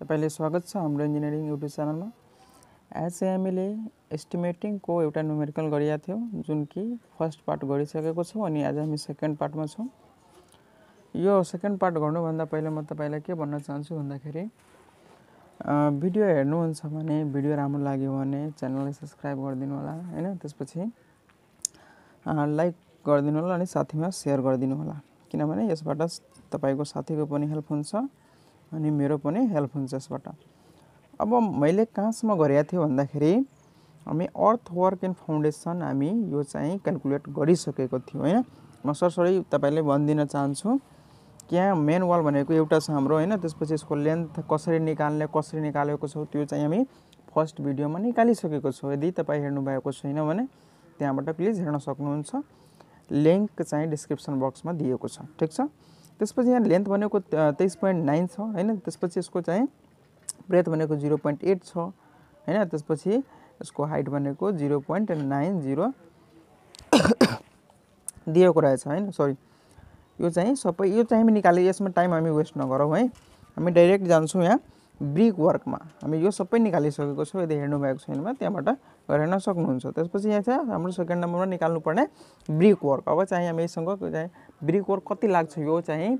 तपाईँले स्वागत छ हाम्रो इन्जिनियरिङ युट्युब च्यानलमा आज चाहिँ हामीले एस्टिमेटिङको एउटा न्युमेरिकल गरिएको थियौँ जुन कि फर्स्ट पार्ट गरिसकेको छौँ अनि आज हामी सेकेन्ड पार्टमा छौँ यो सेकेन्ड पार्ट गर्नुभन्दा पहिला म तपाईँलाई के भन्न चाहन्छु भन्दाखेरि भिडियो हेर्नुहुन्छ भने भिडियो राम्रो लाग्यो भने च्यानललाई सब्सक्राइब गरिदिनु होला होइन त्यसपछि लाइक गरिदिनु होला अनि साथीमा सेयर गरिदिनु होला किनभने यसबाट तपाईँको साथीको पनि हेल्प हुन्छ अनि मेरो पनि हेल्प हुन्छ यसबाट अब मैले कहाँसम्म गरेको थिएँ भन्दाखेरि हामी अर्थ वर्क एन्ड फाउन्डेसन हामी यो चाहिँ क्यालकुलेट गरिसकेको थियौँ होइन म सरसरी तपाईँले भनिदिन चाहन्छु यहाँ मेन वाल भनेको एउटा छ हाम्रो होइन त्यसपछि यसको लेन्थ कसरी निकाल्ने कसरी निकालेको छौँ त्यो चाहिँ हामी फर्स्ट भिडियोमा निकालिसकेको छौँ यदि तपाईँ हेर्नुभएको छैन भने त्यहाँबाट प्लिज हेर्न सक्नुहुन्छ लिङ्क चाहिँ डिस्क्रिप्सन बक्समा दिएको छ ठिक छ त्यसपछि यहाँ लेन्थ भनेको तेइस पोइन्ट नाइन छ होइन त्यसपछि यसको चाहिँ ब्रेथ भनेको जिरो पोइन्ट एट छ होइन त्यसपछि यसको हाइट भनेको जिरो पोइन्ट नाइन जिरो दिएको रहेछ होइन सरी यो चाहिँ सबै यो चाहिँ निकाले यसमा टाइम हामी वेस्ट नगरौँ है हामी डाइरेक्ट जान्छौँ यहाँ ब्रिक वर्कमा हामी यो सबै निकालिसकेको छौँ यदि हेर्नुभएको छैन भने त्यहाँबाट गरेर सक्नुहुन्छ त्यसपछि यहाँ चाहिँ हाम्रो सेकेन्ड नम्बरमा निकाल्नुपर्ने ब्रिक वर्क अब चाहिँ हामीसँग चाहिँ ब्रिक वर्क कति लाग्छ यो चाहिँ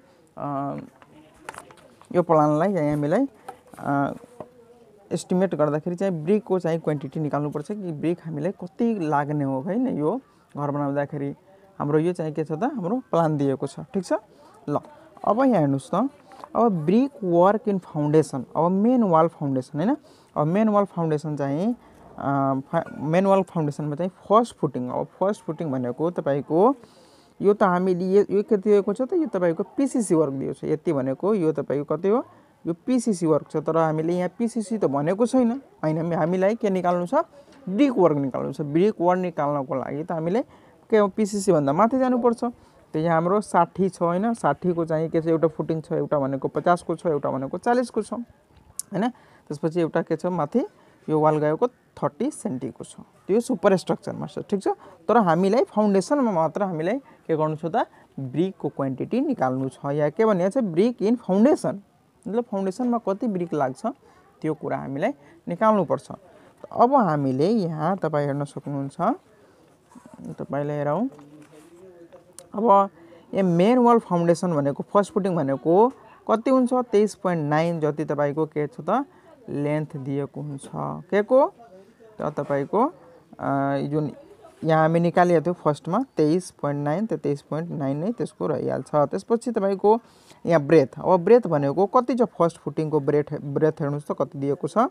यो प्लानलाई चाहिँ हामीलाई एस्टिमेट गर्दाखेरि चाहिँ ब्रिकको चाहिँ क्वान्टिटी निकाल्नुपर्छ कि ब्रिक हामीलाई कति लाग्ने हो होइन यो घर बनाउँदाखेरि हाम्रो यो चाहिँ के छ त हाम्रो प्लान दिएको छ ठिक छ ल अब यहाँ हेर्नुहोस् त अब ब्रिक वर्क इन फाउन्डेसन अब मेन वाल फाउन्डेसन होइन अब मेन वाल फाउन्डेसन चाहिँ मेन वाल फाउन्डेसनमा चाहिँ फर्स्ट फुटिङ अब फर्स्ट फुटिङ भनेको तपाईँको यो त हामीले यो के दिएको छ त यो तपाईँको पिसिसी वर्क दिएको छ यति भनेको यो तपाईँको कति हो यो पिसिसी वर्क छ तर हामीले यहाँ पिसिसी त भनेको छैन होइन हामीलाई के निकाल्नु छ ब्रिक वर्क निकाल्नु छ ब्रिक वर्क निकाल्नको लागि त हामीले के पिसिसीभन्दा माथि जानुपर्छ त्यो यहाँ हाम्रो साठी छ होइन साठीको चाहिँ के छ एउटा फुटिङ छ एउटा भनेको पचासको छ एउटा भनेको चालिसको छ होइन त्यसपछि एउटा के छ माथि यो वाल गएको थर्टी सेन्टीको छ त्यो सुपर स्ट्रक्चरमा छ ठिक छ तर हामीलाई फाउन्डेसनमा मात्र हामीलाई के गर्नु छ त ब्रिकको क्वान्टिटी निकाल्नु छ या के भनिएको छ ब्रिक इन फाउन्डेसन मतलब फाउन्डेसनमा कति ब्रिक लाग्छ त्यो कुरा हामीलाई निकाल्नुपर्छ अब हामीले यहाँ तपाईँ हेर्न सक्नुहुन्छ तपाईँले हेरौँ अब यहाँ मेन वाल फाउन्डेसन भनेको फर्स्ट फुटिङ भनेको कति हुन्छ तेइस पोइन्ट नाइन जति तपाईँको के छ त लेन्थ दिएको हुन्छ के को त तपाईँको जुन यहाँ हामी निकालिहाल्थ्यौँ थियो फर्स्टमा तेइस पोइन्ट नाइन त्यो तेइस पोइन्ट नाइन नै त्यसको रहिहाल्छ त्यसपछि तपाईँको यहाँ ब्रेथ अब ब्रेथ भनेको कति छ फर्स्ट फुटिङको ब्रेथ ब्रेथ हेर्नुहोस् त कति दिएको छ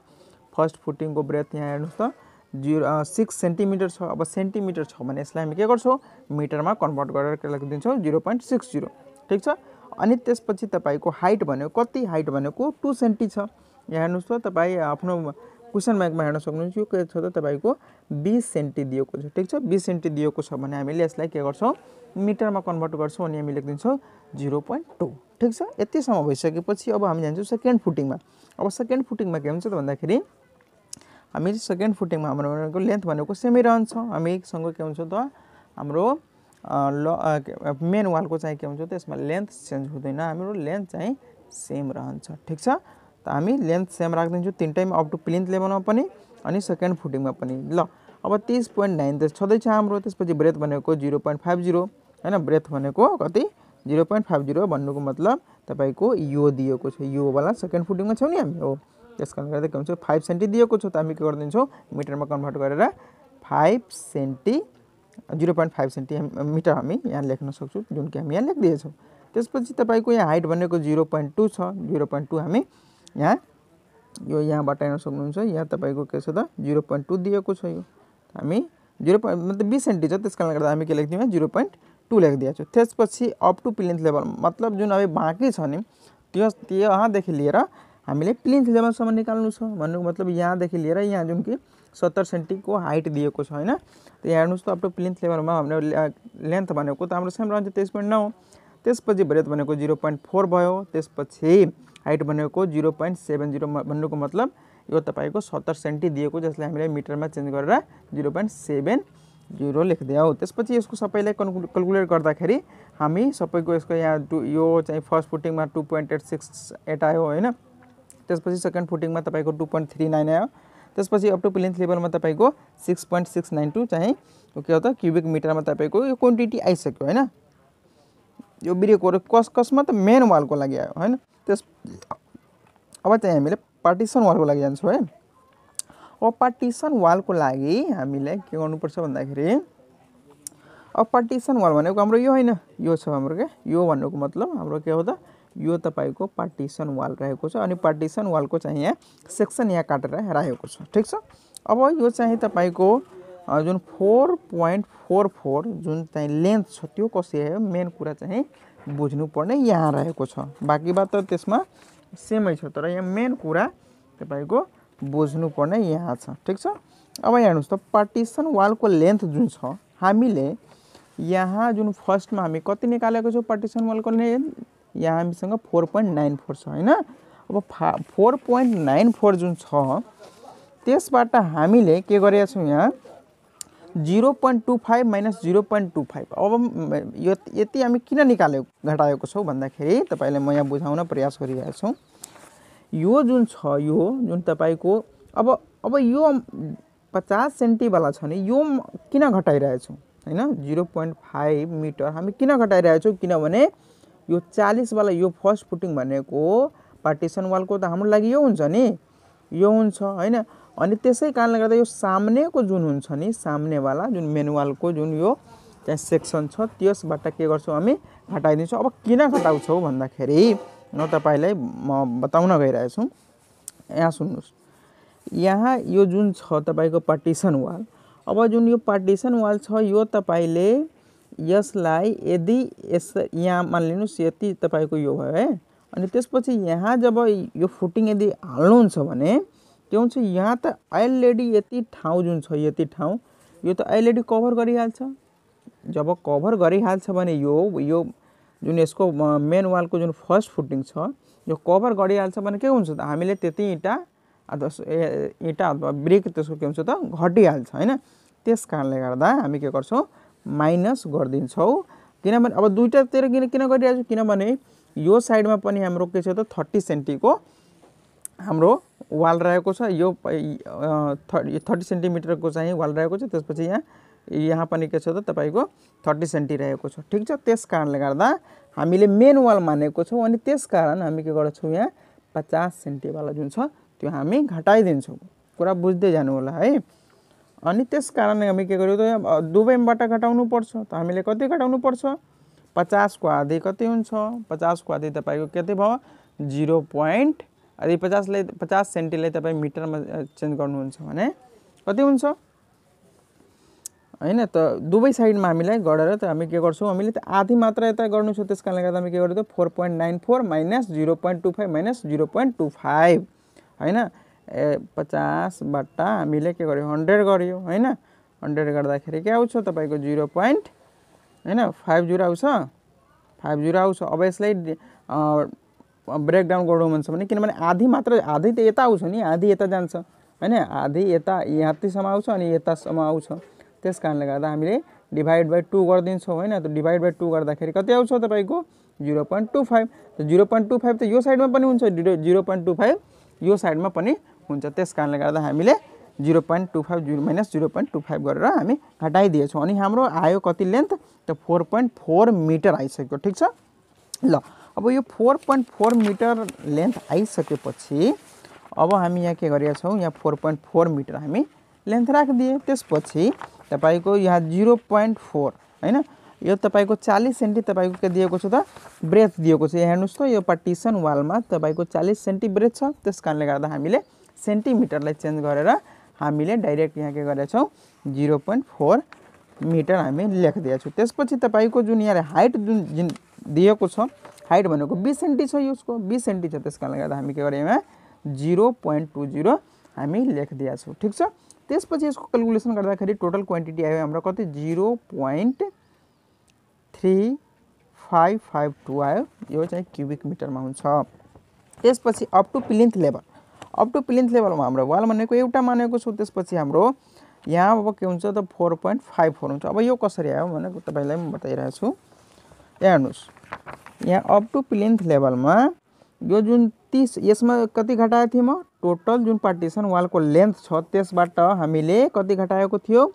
फर्स्ट फुटिङको ब्रेथ यहाँ हेर्नुहोस् त जिरो सिक्स सेन्टिमिटर छ अब सेन्टिमिटर छ भने यसलाई हामी के गर्छौँ मिटरमा कन्भर्ट गरेर के लगिदिन्छौँ जिरो पोइन्ट सिक्स जिरो ठिक छ अनि त्यसपछि तपाईँको हाइट भनेको कति हाइट भनेको टु सेन्टी छ यहाँ हेर्नुहोस् त तपाईँ आफ्नो क्वेसन मार्कमा हेर्न सक्नुहुन्छ यो के छ त तपाईँको बिस सेन्टी दिएको छ ठिक छ बिस सेन्टी दिएको छ भने हामीले यसलाई के गर्छौँ मिटरमा कन्भर्ट गर्छौँ अनि हामी लेखिदिन्छौँ जिरो पोइन्ट टू ठिक छ यतिसम्म भइसकेपछि अब हामी जान्छौँ सेकेन्ड फुटिङमा अब सेकेन्ड फुटिङमा के हुन्छ त भन्दाखेरि हामी सेकेन्ड फुटिङमा हाम्रो भनेको लेन्थ भनेको सेमै रहन्छ हामीसँग के हुन्छ त हाम्रो ल मेन वालको चाहिँ के हुन्छ त यसमा लेन्थ चेन्ज हुँदैन हाम्रो लेन्थ चाहिँ सेम रहन्छ ठिक छ त हामी लेन्थ सेम राखिदिन्छौँ टाइम अप टु प्लिन्थ लेभलमा पनि अनि सेकेन्ड फुटिङमा पनि ल अब तिस पोइन्ट नाइन त छँदैछ हाम्रो त्यसपछि ब्रेथ भनेको जिरो पोइन्ट फाइभ जिरो होइन ब्रेथ भनेको कति जिरो पोइन्ट फाइभ जिरो भन्नुको मतलब तपाईँको यो दिएको छ योवाला सेकेन्ड फुटिङमा छौँ नि हामी हो त्यस कारणले गर्दा के हुन्छ फाइभ सेन्टी दिएको छ त हामी के गरिदिन्छौँ मिटरमा कन्भर्ट गरेर five centi zero point five centimetre हामी यहाँ लेख्न सक्छौँ जुन कि हामी यहाँ लेखिदिएछौँ त्यसपछि तपाईँको यहाँ हाइट भनेको जिरो पोइन्ट टू छ जिरो पोइन्ट टू हामी यहाँ यो यहाँबाट हेर्न सक्नुहुन्छ यहाँ तपाईँको के छ त जिरो पोइन्ट टू दिएको छ यो हामी जिरो पोइन्ट मतलब बिस सेन्टी छ त्यस कारणले गर्दा हामी के लेखिदिउँ यहाँ जिरो पोइन्ट टू लेखिदिएको छु त्यसपछि अप टु प्लिन्थ लेभल मतलब जुन अब बाँकी छ नि त्यो यहाँदेखि लिएर हामीले प्लिन्थ लेभलसम्म निकाल्नु छ भन्नुको मतलब यहाँदेखि लिएर यहाँ जुन कि सत्तर सेन्टीको हाइट दिएको छ होइन त्यहाँ हेर्नुहोस् त अप टु प्लिन्थ लेभलमा हाम्रो लेन्थ भनेको त हाम्रो सेम रहन्छ तेइस पोइन्ट नौ त्यसपछि ब्रेथ भनेको जिरो पोइन्ट फोर भयो त्यसपछि हाइट भनेको जिरो पोइन्ट सेभेन जिरो भन्नुको मतलब यो तपाईँको सत्तर सेन्टी दिएको जसले हामीले मिटरमा चेन्ज गरेर जिरो पोइन्ट सेभेन जिरो लेखिदियो त्यसपछि यसको सबैलाई कन्कु कलकुलेट गर्दाखेरि हामी सबैको यसको यहाँ टु यो चाहिँ फर्स्ट फुटिङमा two point eight six eight आयो होइन त्यसपछि सेकेन्ड फुटिङमा तपाईँको टु पोइन्ट थ्री नाइन आयो त्यसपछि अप टु प्लेन्थ लेभलमा तपाईँको six point six nine two चाहिँ के हो त क्युबिक मिटरमा तपाईँको यो क्वान्टिटी आइसक्यो होइन यो ब्रेकहरू कस कसमा त मेन वालको लागि आयो होइन त्यस अब चाहिँ हामीले पार्टिसन वालको लागि जान्छौँ है अब पार्टिसन वालको लागि हामीले के गर्नुपर्छ भन्दाखेरि अब पार्टिसन वाल भनेको हाम्रो यो होइन यो छ हाम्रो के यो भन्नुको मतलब हाम्रो के हो त यो तपाईँको पार्टिसन वाल रहेको छ अनि पार्टिसन वालको चाहिँ यहाँ सेक्सन यहाँ काटेर राखेको छ ठिक छ अब यो चाहिँ तपाईँको जुन फोर पोइन्ट फोर फोर जुन चाहिँ लेन्थ छ त्यो कसरी आयो मेन कुरा चाहिँ बुझ्नुपर्ने यहाँ रहेको छ बाँकी बात त त्यसमा सेमै छ तर यहाँ मेन कुरा तपाईँको बुझ्नुपर्ने यहाँ छ ठिक छ अब यहाँ हेर्नुहोस् त पार्टिसन वालको लेन्थ जुन छ हामीले यहाँ जुन फर्स्टमा हामी कति निकालेको छौँ पार्टिसन वालको लेन्थ यहाँ हामीसँग फोर पोइन्ट नाइन फोर छ होइन अब फा फोर पोइन्ट नाइन फोर जुन छ त्यसबाट हामीले के गरेका छौँ यहाँ zero point two five minus zero point two five अब यो यति हामी किन निकाल्यो घटाएको छौँ भन्दाखेरि तपाईँलाई म यहाँ बुझाउन प्रयास गरिरहेको यो जुन छ यो जुन तपाईँको अब अब यो पचास सेन्टीवाला छ नि यो किन घटाइरहेछौँ होइन जिरो पोइन्ट फाइभ मिटर हामी किन घटाइरहेछौँ किनभने यो चालिसवाला यो फर्स्ट फुटिङ भनेको पार्टिसन वालको त हाम्रो लागि यो हुन्छ नि यो हुन्छ होइन अनि त्यसै कारणले गर्दा यो सामनेको जुन हुन्छ नि सामनेवाला जुन मेनुअलको जुन यो चाहिँ सेक्सन छ त्यसबाट के गर्छौँ हामी हटाइदिन्छौँ अब किन घटाउँछौँ भन्दाखेरि म तपाईँलाई म बताउन गइरहेछु यहाँ सुन्नुहोस् यहाँ यो जुन छ तपाईँको पार्टिसन वाल अब जुन यो पार्टिसन वाल छ यो तपाईँले यसलाई यदि यस यहाँ मानिलिनुहोस् यति तपाईँको यो भयो है अनि त्यसपछि यहाँ जब यो फुटिङ यदि हाल्नुहुन्छ भने त्यो हुन्छ यहाँ त अलरेडी यति ठाउँ जुन छ यति ठाउँ यो त अलरेडी कभर गरिहाल्छ जब कभर गरिहाल्छ भने यो यो जुन यसको मेन वालको जुन फर्स्ट फुटिङ छ यो कभर गरिहाल्छ भने के हुन्छ त हामीले त्यति इँटा अथवा इँटा अथवा ब्रेक त्यसको के हुन्छ त घटिहाल्छ होइन त्यस कारणले गर्दा हामी के गर्छौँ माइनस गरिदिन्छौँ किनभने अब दुइटातिर किन किन गरिहाल्छौँ किनभने यो साइडमा पनि हाम्रो के छ त थर्टी सेन्टीको हाम्रो वाल रहेको छ यो थर्टी सेन्टिमिटरको चाहिँ वाल रहेको छ त्यसपछि यहाँ यहाँ पनि के छ त तपाईँको थर्टी सेन्टी रहेको छ ठिक छ त्यस कारणले गर्दा हामीले मेन वाल मानेको छौँ अनि त्यस कारण हामी के गर्छौँ यहाँ पचास सेन्टीवाला जुन छ त्यो हामी घटाइदिन्छौँ कुरा बुझ्दै जानु होला है अनि त्यस कारणले हामी के गर्यौँ त दुवैबाट घटाउनु पर्छ त हामीले कति घटाउनु पर्छ पचासको आधी कति हुन्छ पचासको आधी तपाईँको कति भयो जिरो पोइन्ट यदि पचासलाई पचास सेन्टीलाई तपाईँ मिटरमा चेन्ज गर्नुहुन्छ भने कति हुन्छ होइन त दुवै साइडमा हामीलाई गरेर त हामी के गर्छौँ हामीले त आधी मात्र यता गर्नु छ त्यस कारणले गर्दा हामी के गर्छौँ four point nine four minus zero point two five minus zero point two five होइन ए पचासबाट हामीले के गर्यो हन्ड्रेड गऱ्यो होइन हन्ड्रेड गर्दाखेरि के आउँछ तपाईँको जिरो पोइन्ट होइन फाइभ जिरो आउँछ फाइभ जिरो आउँछ अब यसलाई ब्रेकडाउन गर्नु मन छ भने किनभने आधी मात्र आधी त यता आउँछ नि आधी यता जान्छ होइन आधी यता यहाँतिसम्म आउँछ अनि यतासम्म आउँछ त्यस कारणले गर्दा हामीले डिभाइड बाई टू गरिदिन्छौँ होइन त डिभाइड बाई टू गर्दाखेरि कति आउँछ तपाईँको जिरो पोइन्ट टू फाइभ त जिरो पोइन्ट टू फाइभ त यो साइडमा पनि हुन्छ जिरो पोइन्ट टू फाइभ यो साइडमा पनि हुन्छ त्यस कारणले गर्दा हामीले zero point two five zero minus zero point two five गरेर हामी घटाइदिएछौँ अनि हाम्रो आयो कति लेन्थ त फोर पोइन्ट फोर मिटर आइसक्यो ठिक छ ल अब यो four point four metre length आइसकेपछि अब हामी यहाँ के गरेका छौँ यहाँ फोर पोइन्ट फोर मिटर हामी लेन्थ राखिदिएँ त्यसपछि तपाईँको यहाँ जिरो पोइन्ट फोर होइन यो तपाईँको चालिस सेन्टी तपाईँको के दिएको छ त ब्रेथ दिएको छ हेर्नुहोस् त यो पार्टिसन वालमा तपाईँको चालिस सेन्टी ब्रेथ छ त्यस कारणले गर्दा हामीले सेन्टिमिटरलाई चेन्ज गरेर हामीले डाइरेक्ट यहाँ के गरेका छौँ जिरो पोइन्ट फोर मिटर हामी लेखिदिएका छौँ त्यसपछि तपाईँको जुन यहाँ हाइट जुन दिएको छ हाइट भनेको बिस सेन्टी छ यसको बिस सेन्टी छ त्यस कारणले गर्दा हामी के गर्यौँ यहाँ जिरो पोइन्ट टू जिरो हामी लेखिदिएको छौँ ठिक छ त्यसपछि यसको क्यालकुलेसन गर्दाखेरि टोटल क्वान्टिटी आयो हाम्रो कति zero point three five five two आयो यो चाहिँ क्युबिक मिटरमा हुन्छ त्यसपछि up to plinth level up to plinth लेभलमा हाम्रो वाल भनेको एउटा मानेको छु त्यसपछि हाम्रो यहाँ अब के हुन्छ त फोर पोइन्ट फाइभ फोर हुन्छ अब यो कसरी आयो भनेको तपाईँलाई म बताइरहेको छु यहाँ हेर्नुहोस् यहाँ अप टु प्लिन्थ लेभलमा यो जुन तिस यसमा कति घटाएको थिएँ म टोटल जुन पार्टिसन वालको लेन्थ छ त्यसबाट हामीले कति घटाएको थियो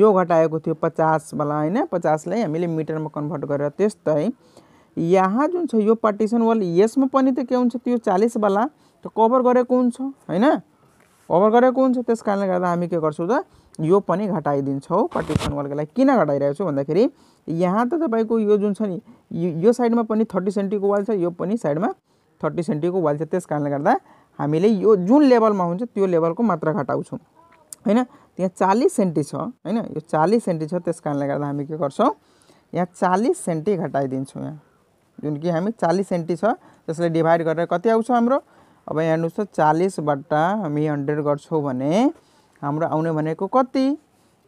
यो घटाएको थियो पचासवाला होइन पचासलाई हामीले मिटरमा कन्भर्ट गरेर त्यस्तै यहाँ जुन छ यो पार्टिसन वाल यसमा पनि त के हुन्छ त्यो चालिसवाला त कभर गरेको हुन्छ होइन कभर गरेको हुन्छ त्यस कारणले गर्दा हामी के गर्छौँ त यो पनि घटाइदिन्छौँ पार्टिसन वालको लागि किन घटाइरहेको छु भन्दाखेरि यहाँ त तपाईँको यो जुन छ नि यो साइडमा पनि थर्टी सेन्टीको वाल छ यो पनि साइडमा थर्टी सेन्टीको वाल छ त्यस कारणले गर्दा हामीले यो जुन लेभलमा हुन्छ त्यो लेभलको मात्र घटाउँछौँ होइन त्यहाँ चालिस सेन्टी छ होइन यो चालिस सेन्टी छ त्यस कारणले गर्दा हामी के गर्छौँ यहाँ चालिस सेन्टी घटाइदिन्छौँ यहाँ जुन कि हामी चालिस सेन्टी छ त्यसले डिभाइड गरेर कति आउँछ हाम्रो अब यहाँ हेर्नुहोस् त चालिसबाट हामी हन्ड्रेड गर्छौँ भने हाम्रो आउने भनेको कति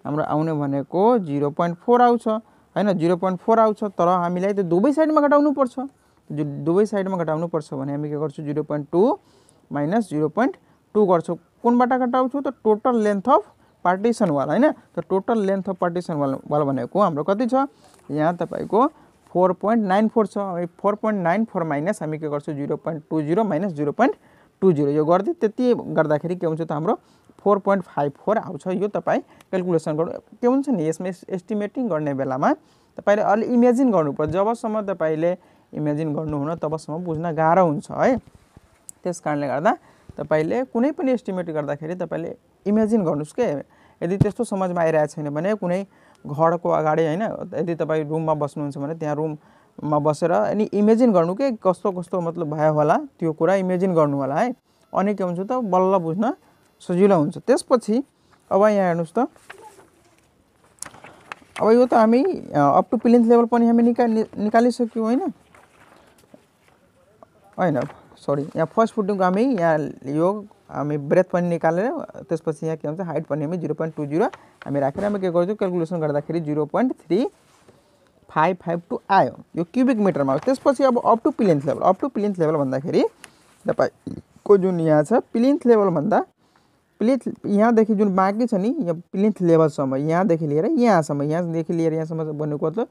हाम्रो आउने भनेको जिरो पोइन्ट फोर आउँछ होइन जिरो पोइन्ट फोर आउँछ तर हामीलाई त्यो दुवै साइडमा घटाउनुपर्छ जो दुवै साइडमा घटाउनुपर्छ भने हामी के गर्छौँ zero point two minus zero point two गर्छौँ कुनबाट घटाउँछौँ त total length of partition wall होइन त total length of partition wall wall भनेको हाम्रो कति छ यहाँ तपाईँको फोर पोइन्ट नाइन फोर छ four point nine four minus हामी के गर्छौँ zero point two zero minus zero point two zero यो गर्दै त्यति गर्दाखेरि के हुन्छ त हाम्रो फोर पोइन्ट फाइभ फोर आउँछ यो तपाईँ क्यालकुलेसन गर्नु के हुन्छ नि यसमा एस्टिमेटिङ गर्ने बेलामा तपाईँले अलि इमेजिन गर्नुपर्छ जबसम्म तपाईँले इमेजिन गर्नुहुन तबसम्म बुझ्न गाह्रो हुन्छ है त्यस कारणले गर्दा तपाईँले कुनै पनि एस्टिमेट गर्दाखेरि तपाईँले इमेजिन गर्नुहोस् के यदि त्यस्तो समाजमा आइरहेको छैन भने कुनै घरको अगाडि होइन यदि तपाईँ रुममा बस्नुहुन्छ भने त्यहाँ रुममा बसेर अनि इमेजिन गर्नु के कस्तो कस्तो मतलब भयो होला त्यो कुरा इमेजिन गर्नु होला है अनि के हुन्छ त बल्ल बुझ्न सजिलो हुन्छ त्यसपछि अब यहाँ हेर्नुहोस् त अब यो त हामी अप टु प्लिन्थ लेभल पनि हामी निका निकालिसक्यौँ होइन होइन सरी यहाँ फर्स्ट फुटिङको हामी यहाँ यो हामी ब्रेथ पनि निकालेर त्यसपछि यहाँ के हुन्छ हाइट पनि हामी जिरो पोइन्ट टू जिरो हामी राखेर हामी के गर्छौँ क्यालकुलेसन गर्दाखेरि zero point three five five two आयो यो क्युबिक मिटरमा आयो त्यसपछि अब up to plinth level up to plinth level भन्दाखेरि तपाईँको जुन यहाँ छ प्लिन्थ लेभलभन्दा प्लेथ यहाँदेखि जुन बाँकी छ नि यहाँ प्लेथ लेभलसम्म यहाँदेखि लिएर यहाँसम्म यहाँदेखि लिएर यहाँसम्म भनेको त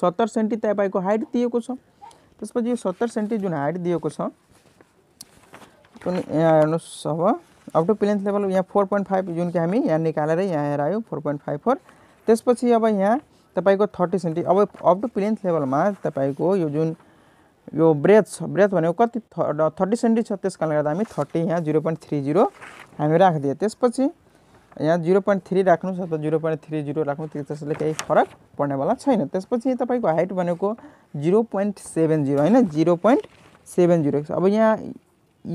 सत्तर सेन्टी तपाईँको हाइट दिएको छ त्यसपछि यो सत्तर सेन्टी जुन हाइट दिएको छ जुन यहाँ हेर्नुहोस् अब अप टु प्लेन्थ लेभल यहाँ फोर पोइन्ट फाइभ जुन कि हामी यहाँ निकालेर यहाँ हेर आयो फोर पोइन्ट फाइभ फोर त्यसपछि अब यहाँ तपाईँको थर्टी सेन्टी अब अप टु प्लेन्थ लेभलमा तपाईँको यो जुन यो ब्रेथ छ ब्रेथ भनेको कति थर्टी सेन्टी छ त्यस कारणले गर्दा हामी थर्टी यहाँ जिरो पोइन्ट थ्री जिरो हामी राखिदियो त्यसपछि यहाँ जिरो पोइन्ट थ्री राख्नु छ त जिरो पोइन्ट थ्री जिरो राख्नु त्यसले केही फरक पर्नेवाला छैन त्यसपछि तपाईँको हाइट भनेको जिरो पोइन्ट सेभेन जिरो होइन जिरो पोइन्ट सेभेन जिरो अब यहाँ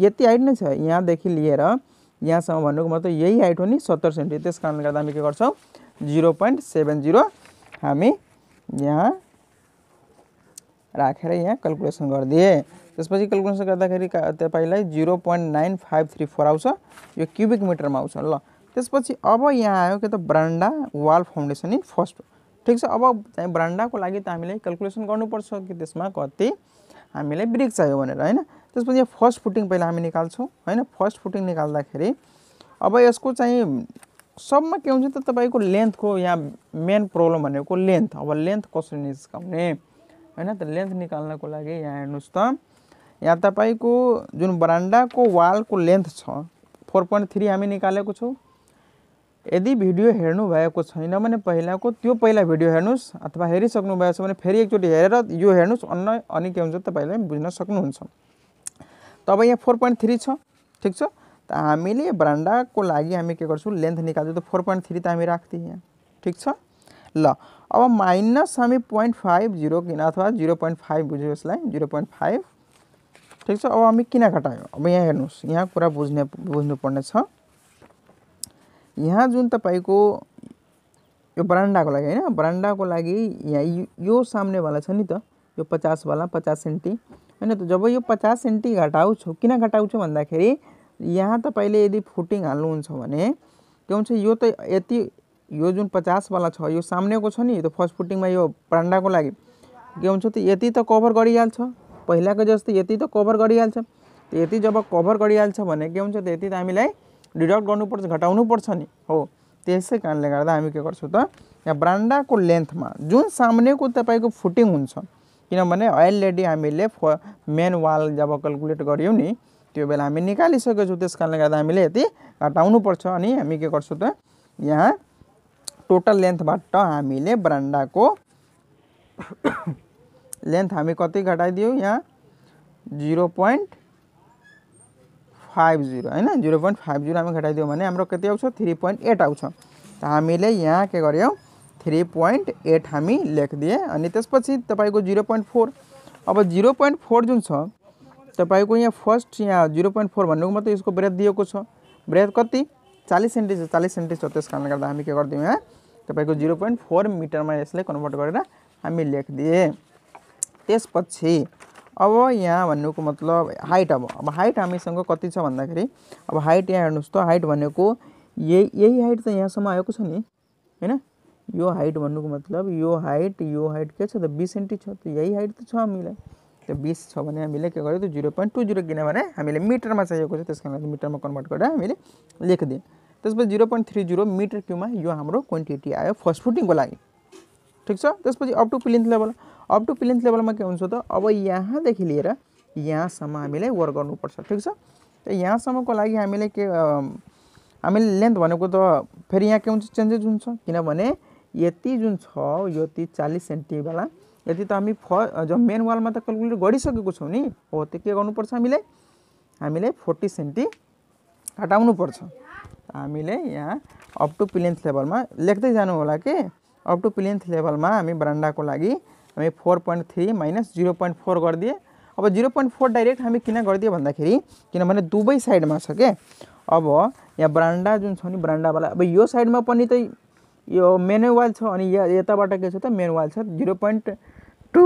यति हाइट नै छ यहाँदेखि लिएर यहाँसम्म भन्नुको मतलब यही हाइट हो नि सत्तर सेन्टी त्यस कारणले गर्दा हामी के गर्छौँ जिरो पोइन्ट सेभेन जिरो हामी यहाँ राखेर यहाँ क्यालकुलेसन गरिदिएँ त्यसपछि क्यालकुलेसन गर्दाखेरि तपाईँलाई zero point nine five three four आउँछ यो क्युबिक मिटरमा आउँछ ल त्यसपछि अब यहाँ आयो कि त ब्रान्डा वाल फाउन्डेसन इन फर्स्ट ठिक छ अब चाहिँ ब्रान्डाको लागि त हामीले क्यालकुलेसन गर्नुपर्छ कि त्यसमा कति हामीलाई ब्रिक चाहियो भनेर होइन त्यसपछि यहाँ फर्स्ट फुटिङ पहिला हामी निकाल्छौँ होइन फर्स्ट फुटिङ निकाल्दाखेरि अब यसको चाहिँ सबमा के हुन्छ त तपाईँको लेन्थको यहाँ मेन प्रब्लम भनेको लेन्थ अब लेन्थ कसरी निस्काउने होइन त लेन्थ निकाल्नको लागि यहाँ हेर्नुहोस् त यहाँ तपाईँको जुन बरान्डाको वालको लेन्थ छ फोर पोइन्ट थ्री हामी निकालेको छौँ यदि भिडियो हेर्नुभएको छैन भने पहिलाको त्यो पहिला भिडियो हेर्नुहोस् अथवा हेरिसक्नु भएको छ भने फेरि एकचोटि हेरेर यो हेर्नुहोस् अन्न अनि के हुन्छ तपाईँले बुझ्न सक्नुहुन्छ तब यहाँ फोर पोइन्ट थ्री छ ठिक छ त हामीले ब्रान्डाको लागि हामी के गर्छौँ लेन्थ निकाल्छौँ त फोर पोइन्ट थ्री त हामी राख्थ्यौँ यहाँ ठिक छ ल अब माइनस हमें पॉइंट फाइव जीरो किना अथवा जीरो पॉइंट फाइव बुझे जीरो पॉइंट फाइव ठीक है अब हम किना घटायो अब यहाँ हेन यहाँ कुरा बुझने बुझ्नु पड़ने छ यहाँ जुन तपाईँको को लगी है होइन को लगी यहाँ यो सामनेवाला छ नि तो, पचास वाला पचास सेंटी है तो जब यह पचास सेन्टी घटाऊ किन भादा खेल यहाँ तदी तो यदि हाल्ह हाल्नुहुन्छ के यो तो यो जुन पचासवाला छ यो सामनेको छ नि यो फर्स्ट फुटिङमा यो प्रान्डाको लागि के हुन्छ त यति त कभर गरिहाल्छ पहिलाको जस्तो यति त कभर गरिहाल्छ यति जब कभर गरिहाल्छ भने के हुन्छ त यति त हामीलाई डिडक्ट गर्नुपर्छ घटाउनुपर्छ नि हो त्यसै कारणले गर्दा हामी के गर्छौँ त यहाँ ब्रान्डाको लेन्थमा जुन सामनेको तपाईँको फुटिङ हुन्छ किनभने अलरेडी हामीले फ मेन वाल जब क्यालकुलेट गऱ्यौँ नि त्यो बेला हामी निकालिसकेको छौँ त्यस कारणले गर्दा हामीले यति घटाउनुपर्छ अनि हामी के गर्छौँ त यहाँ टोटल लेन्थबाट हामीले बरान्डाको लेन्थ हामी कति घटाइदियौँ यहाँ जिरो पोइन्ट फाइभ जिरो होइन जिरो पोइन्ट फाइभ जिरो हामी घटाइदियो भने हाम्रो कति आउँछ थ्री पोइन्ट एट आउँछ त हामीले यहाँ के गर्यौँ थ्री पोइन्ट एट हामी लेखिदिए अनि त्यसपछि तपाईँको जिरो पोइन्ट फोर अब जिरो पोइन्ट फोर जुन छ तपाईँको यहाँ फर्स्ट यहाँ जिरो पोइन्ट फोर भन्नुको मात्रै यसको ब्रेथ दिएको छ ब्रेथ कति चालिस सेन्टी छ चालिस सेन्टी छ त्यस कारणले गर्दा हामी के गरिदिउँ यहाँ तपाईँको जिरो पोइन्ट फोर मिटरमा यसलाई कन्भर्ट गरेर हामी लेखिदिए त्यसपछि अब यहाँ भन्नुको मतलब हाइट अब अब हाइट हामीसँग कति छ भन्दाखेरि अब हाइट यहाँ हेर्नुहोस् त हाइट भनेको यही यही हाइट त यहाँसम्म आएको छ नि होइन यो हाइट भन्नुको मतलब यो हाइट यो हाइट के छ त बिस सेन्टी छ त यही हाइट त छ हामीलाई त्यो बिस छ भने हामीले के गर्यो त जिरो पोइन्ट टू जिरो किनभने हामीले मिटरमा चाहिएको छ त्यस कारण मिटरमा कन्भर्ट गरेर हामीले लेखिदिएँ त्यसपछि zero point three zero metre क्युमा यो हाम्रो क्वान्टिटी आयो फर्स्ट फुटिङको लागि ठिक छ त्यसपछि up to plinth level up to plinth लेभलमा के हुन्छ त अब यहाँदेखि लिएर यहाँसम्म हामीले वर्क गर्नुपर्छ ठिक छ यहाँसम्मको लागि हामीले के हामीले लेन्थ भनेको त फेरि यहाँ के हुन्छ चेन्जेस हुन्छ किनभने यति जुन छ यो ती चालिस सेन्टीवाला यति त हामी फ जब मेन वालमा त क्यालकुलेट गरिसकेको छौँ नि हो त्यो के गर्नुपर्छ हामीले हामीले फोर्टी सेन्टी हटाउनुपर्छ हामीले यहाँ अप टु पिलेन्थ लेभलमा लेख्दै जानु होला कि अप टु पिलेन्थ लेभलमा हामी ब्रान्डाको लागि हामी four point three minus zero point four गरिदिए अब जिरो पोइन्ट फोर डाइरेक्ट हामी किन गरिदियो भन्दाखेरि किनभने दुवै साइडमा छ के अब यहाँ ब्रान्डा जुन छ नि बरान्डावाला अब यो साइडमा पनि त यो मेनुवाल छ अनि या यताबाट के छ त मेनुवाल छ zero point two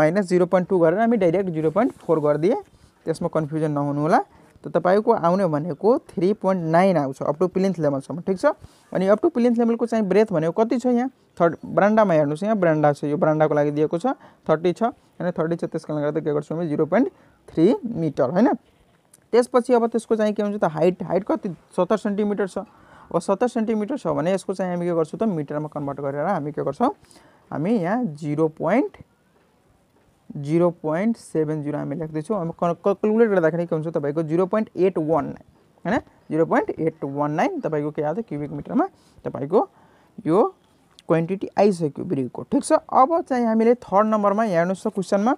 minus zero point two गरेर हामी डाइरेक्ट जिरो पोइन्ट फोर गरिदिए त्यसमा कन्फ्युजन नहुनु होला त तपाईँको आउने भनेको थ्री पोइन्ट नाइन आउँछ अप टु प्लिन्थ लेभलसम्म ठिक छ अनि अप टु प्लिन्थ लेभलको चाहिँ ब्रेथ भनेको कति छ यहाँ थर्ड ब्रान्डामा हेर्नुहोस् यहाँ ब्रान्डा छ यो ब्रान्डाको लागि दिएको छ थर्टी छ होइन थर्टी छ कारणले गर्दा के गर्छौँ भने जिरो पोइन्ट थ्री मिटर होइन त्यसपछि अब त्यसको चाहिँ के हुन्छ त हाइट हाइट कति सत्तर सेन्टिमिटर छ अब सत्तर सेन्टिमिटर छ भने यसको चाहिँ हामी के गर्छौँ त मिटरमा कन्भर्ट गरेर हामी के गर्छौँ हामी यहाँ zero point zero point seven zero हामी लेख्दैछौँ अब कलकुलेट गर्दाखेरि के हुन्छ तपाईँको zero point eight one nine होइन zero point eight one nine तपाईँको के आयो त क्युबिक मिटरमा तपाईँको यो क्वान्टिटी आइसक्यो ब्रिगको ठिक छ अब चाहिँ हामीले थर्ड नम्बरमा हेर्नुहोस् त क्वेसनमा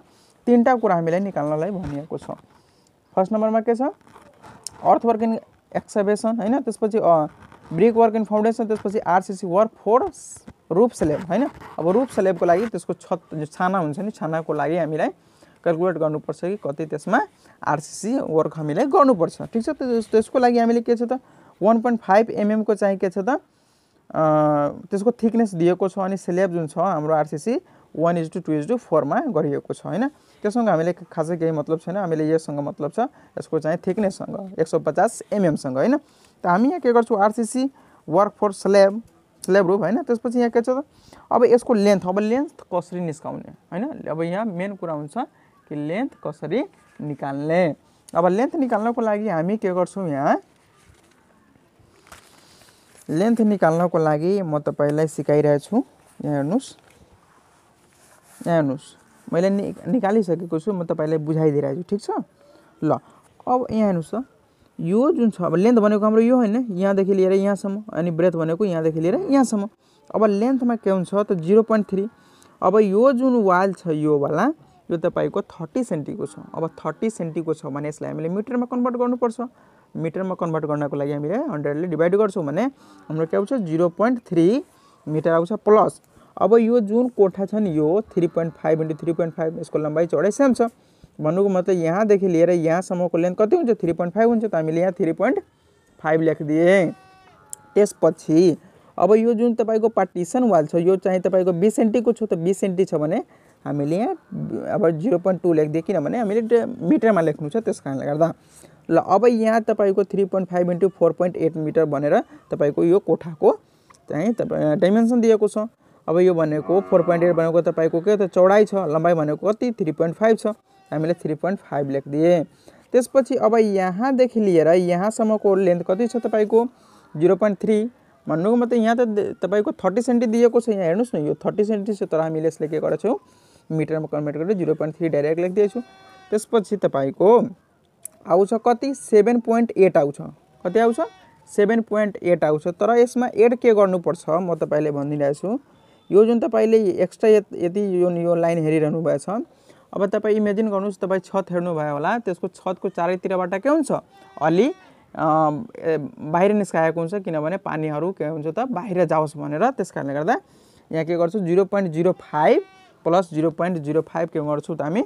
तिनवटा कुरा हामीलाई निकाल्नलाई भनिएको छ फर्स्ट नम्बरमा के छ अर्थवर्किङ एक्सर्भेसन होइन त्यसपछि ब्रिक वर्क एन्ड फाउन्डेसन त्यसपछि RCC work for roof slab होइन अब रुप स्ल्याबको लागि त्यसको छत जो छाना हुन्छ नि छानाको लागि हामीलाई क्यालकुलेट गर्नुपर्छ कि कति त्यसमा आरसिसी वर्क हामीलाई गर्नुपर्छ ठिक छ त्यसको लागि हामीले के छ त वान पोइन्ट फाइभ एमएमको चाहिँ के छ त त्यसको थिकनेस दिएको छ अनि स्ल्याब जुन छ हाम्रो RCC one is to two is to फोरमा गरिएको छ होइन त्योसँग हामीले खासै केही मतलब छैन हामीले योसँग मतलब छ यसको चाहिँ थिकनेससँग एक सौ पचास एमएमसँग होइन त हामी यहाँ के गर्छौँ RCC work for slab slab roof होइन त्यसपछि यहाँ के छ त अब यसको लेन्थ अब लेन्थ कसरी निस्काउने होइन अब यहाँ मेन कुरा हुन्छ कि लेन्थ कसरी निकाल्ने अब लेन्थ निकाल्नको लागि हामी के गर्छौँ यहाँ लेन्थ निकाल्नको लागि म तपाईँलाई सिकाइरहेछु यहाँ हेर्नुहोस् यहाँ हेर्नुहोस् मैले नि निकालिसकेको छु म तपाईँलाई बुझाइदिइरहेको छु ठिक छ ल अब यहाँ हेर्नुहोस् त यो जुन छ अब लेन्थ भनेको हाम्रो यो होइन यहाँदेखि लिएर यहाँसम्म अनि ब्रेथ भनेको यहाँदेखि लिएर यहाँसम्म अब लेन्थमा के हुन्छ त जिरो पोइन्ट थ्री अब यो जुन वाल छ योवाला यो तपाईँको थर्टी सेन्टीको छ अब थर्टी सेन्टीको छ भने यसलाई हामीले मिटरमा कन्भर्ट गर्नुपर्छ मिटरमा कन्भर्ट गर्नको लागि हामीले हन्ड्रेडले डिभाइड गर्छौँ भने हाम्रो के आउँछ जिरो पोइन्ट थ्री मिटर आउँछ प्लस अब यो जुन कोठा छ नि यो three point five into three point five यसको लम्बाइ चौडाइ सेम छ भन्नुको मतलब यहाँदेखि लिएर यहाँसम्मको लेन्थ कति हुन्छ थ्री पोइन्ट फाइभ हुन्छ त हामीले यहाँ थ्री पोइन्ट फाइभ लेखिदिएँ त्यसपछि अब यो जुन तपाईँको पार्टिसन वाल छ यो चाहिँ तपाईँको बिस सेन्टीको छ त बिस सेन्टी छ भने हामीले यहाँ अब जिरो पोइन्ट टू लेखिदिएँ किनभने हामीले मिटरमा लेख्नु छ त्यस कारणले गर्दा ल अब यहाँ तपाईँको three point five into four point eight metre भनेर तपाईँको यो कोठाको चाहिँ तपाईँ डाइमेन्सन दिएको छ अब यो भनेको फोर पोइन्ट एट भनेको तपाईँको के त चौडाइ छ लम्बाइ भनेको कति थ्री पोइन्ट फाइभ छ हामीले थ्री पोइन्ट फाइभ लेखिदिएँ त्यसपछि अब यहाँदेखि लिएर यहाँसम्मको लेन्थ कति छ तपाईँको जिरो पोइन्ट थ्री भन्नुको मतलब यहाँ त तपाईँको थर्टी सेन्टी दिएको छ यहाँ हेर्नुहोस् न यो थर्टी सेन्टी छ तर हामीले यसले के गरेको छौँ मिटरमा कन्भर्ट गरेर जिरो पोइन्ट थ्री डाइरेक्ट लेखिदिएछु त्यसपछि तपाईँको आउँछ कति सेभेन पोइन्ट एट आउँछ कति आउँछ सेभेन पोइन्ट एट आउँछ तर यसमा एड के गर्नुपर्छ म तपाईँले भनिदिरहेको छु यो जुन तपाईँले एक्स्ट्रा यति यो यो लाइन हेरिरहनु भएछ अब तपाईँ इमेजिन गर्नुहोस् तपाईँ छत हेर्नुभयो होला त्यसको छतको चारैतिरबाट के हुन्छ अलि बाहिर निस्काएको हुन्छ किनभने पानीहरू के हुन्छ त बाहिर जाओस् भनेर त्यस कारणले गर्दा यहाँ के गर्छु zero point zero five plus zero point zero five के गर्छौँ त हामी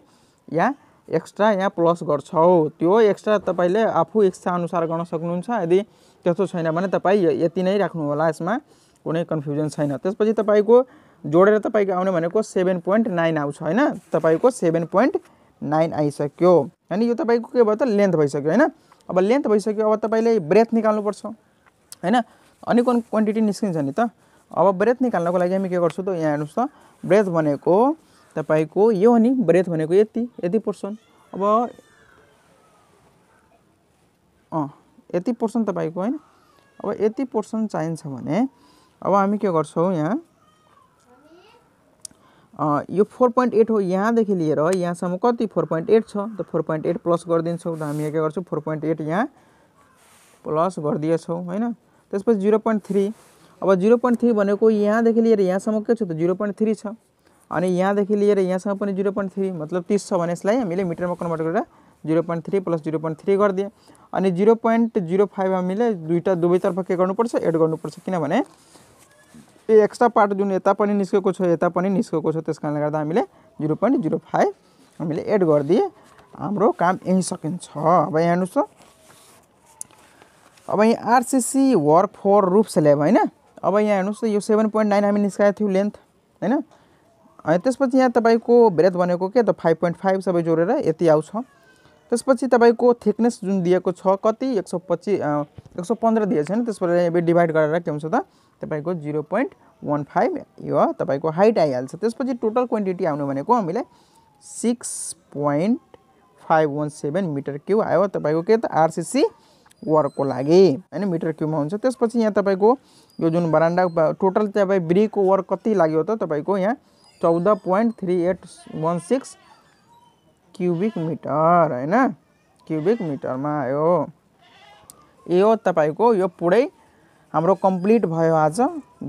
यहाँ एक्स्ट्रा यहाँ प्लस गर्छौँ त्यो एक्स्ट्रा तपाईँले आफू अनुसार गर्न सक्नुहुन्छ यदि त्यस्तो छैन भने तपाईँ यति नै राख्नु होला यसमा कुनै कन्फ्युजन छैन त्यसपछि तपाईँको जोडेर तपाईँको आउने भनेको सेभेन पोइन्ट नाइन आउँछ होइन तपाईँको सेभेन पोइन्ट नाइन आइसक्यो होइन यो तपाईँको के भयो त लेन्थ भइसक्यो होइन अब लेन्थ भइसक्यो अब तपाईँले ब्रेथ निकाल्नुपर्छ होइन अनि कुन क्वान्टिटी निस्किन्छ नि त अब ब्रेथ निकाल्नको लागि हामी के गर्छौँ त यहाँ हेर्नुहोस् त ब्रेथ भनेको तपाईँको यो हो नि ब्रेथ भनेको यति यति पोर्सन अब अँ यति पोर्सन तपाईँको होइन अब यति पोर्सन चाहिन्छ भने अब हामी के गर्छौँ यहाँ यो फोर पोइन्ट एट हो यहाँदेखि लिएर यहाँसम्म कति फोर पोइन्ट एट छ त फोर पोइन्ट एट प्लस गरिदिन्छौँ त हामी के गर्छौँ फोर पोइन्ट एट यहाँ प्लस गरिदिएछौँ होइन त्यसपछि जिरो पोइन्ट थ्री अब जिरो पोइन्ट थ्री भनेको यहाँदेखि लिएर यहाँसम्म के छ त जिरो पोइन्ट थ्री छ अनि यहाँदेखि लिएर यहाँसम्म पनि जिरो पोइन्ट थ्री मतलब तिस छ भने यसलाई हामीले मिटरमा कन्भर्ट गरेर zero point three plus zero point three गरिदिएँ अनि जिरो पोइन्ट जिरो फाइभ हामीले दुईवटा दुवैतर्फ के गर्नुपर्छ एड गर्नुपर्छ किनभने यो एक्स्ट्रा पार्ट जुन यता पनि निस्केको छ यता पनि निस्केको छ त्यस कारणले गर्दा हामीले जिरो पोइन्ट जिरो फाइभ हामीले एड गरिदिए हाम्रो काम यहीँ सकिन्छ अब यहाँ हेर्नुहोस् त अब यहाँ RCC work for roof slab होइन अब यहाँ हेर्नुहोस् त यो सेभेन पोइन्ट नाइन हामी निस्काएको थियौँ लेन्थ होइन अनि त्यसपछि यहाँ तपाईँको ब्रेथ भनेको के त फाइभ पोइन्ट फाइभ सबै जोडेर यति आउँछ त्यसपछि तपाईँको थिकनेस जुन दिएको छ कति एक सौ पच्चिस एक सौ पन्ध्र दिएको छैन त्यसबाट डिभाइड गरेर के हुन्छ त तपाईँको जिरो पोइन्ट वान फाइभ यो तपाईँको हाइट आइहाल्छ त्यसपछि टोटल क्वान्टिटी आउनु भनेको हामीलाई six point five one seven metre cube आयो तपाईँको के त आरसिसी वर्कको लागि होइन मिटर क्युबमा हुन्छ त्यसपछि यहाँ तपाईँको यो जुन बरान्डा टोटल तपाईँ ब्रिकको वर्क कति लाग्यो त तपाईँको यहाँ चौध point three eight one six cubic metre होइन क्युबिक मिटरमा आयो यो तपाईँको यो पुरै हाम्रो कम्प्लिट भयो आज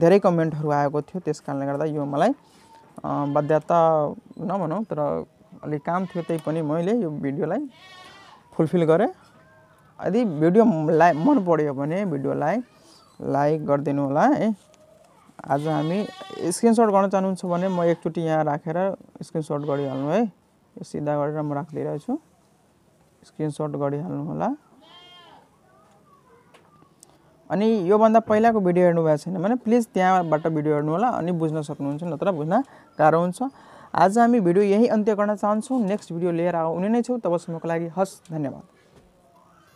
धेरै कमेन्टहरू आएको थियो त्यस कारणले गर्दा यो मलाई बाध्यता नभनौँ तर अलिक काम थियो त्यही पनि मैले यो भिडियोलाई फुलफिल गरेँ यदि भिडियो लाइक मन पऱ्यो भने भिडियोलाई लाइक गरिदिनु होला है आज हामी स्क्रिनसट गर्न चाहनुहुन्छ भने म एकचोटि यहाँ राखेर स्क्रिनसट गरिहाल्नु है यो सिधा गरेर म राखिदिइरहेछु स्क्रिनसट गरिहाल्नु होला अनि योभन्दा पहिलाको भिडियो हेर्नुभएको छैन भने प्लिज त्यहाँबाट भिडियो हेर्नु होला अनि बुझ्न सक्नुहुन्छ नत्र बुझ्न गाह्रो हुन्छ आज हामी भिडियो यही अन्त्य गर्न चाहन्छौँ नेक्स्ट भिडियो लिएर आउने नै छौँ तबसम्मको लागि हस् धन्यवाद